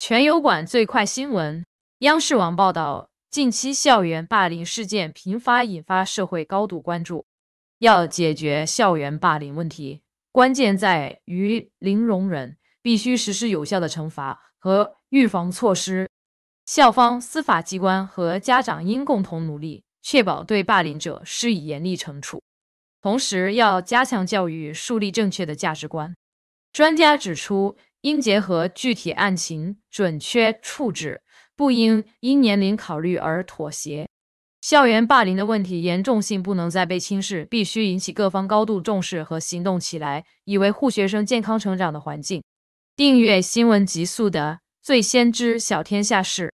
全油管最快新闻。央视网报道，近期校园霸凌事件频发，引发社会高度关注。要解决校园霸凌问题，关键在于零容忍，必须实施有效的惩罚和预防措施。校方、司法机关和家长应共同努力，确保对霸凌者施以严厉惩处，同时要加强教育，树立正确的价值观。专家指出。应结合具体案情准确处置，不应因年龄考虑而妥协。校园霸凌的问题严重性不能再被轻视，必须引起各方高度重视和行动起来，以维护学生健康成长的环境。订阅新闻极速的最先知晓天下事。